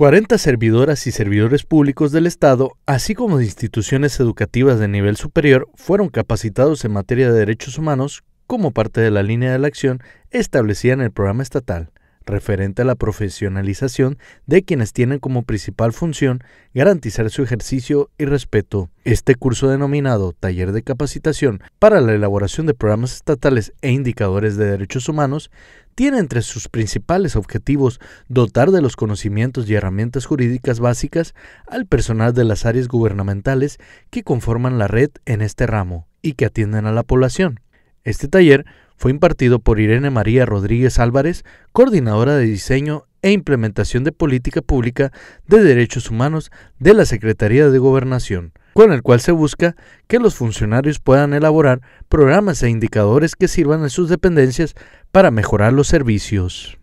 40 servidoras y servidores públicos del Estado, así como de instituciones educativas de nivel superior, fueron capacitados en materia de derechos humanos como parte de la línea de la acción establecida en el programa estatal referente a la profesionalización de quienes tienen como principal función garantizar su ejercicio y respeto. Este curso denominado Taller de Capacitación para la elaboración de programas estatales e indicadores de derechos humanos tiene entre sus principales objetivos dotar de los conocimientos y herramientas jurídicas básicas al personal de las áreas gubernamentales que conforman la red en este ramo y que atienden a la población. Este taller fue impartido por Irene María Rodríguez Álvarez, coordinadora de diseño e implementación de política pública de derechos humanos de la Secretaría de Gobernación, con el cual se busca que los funcionarios puedan elaborar programas e indicadores que sirvan en sus dependencias para mejorar los servicios.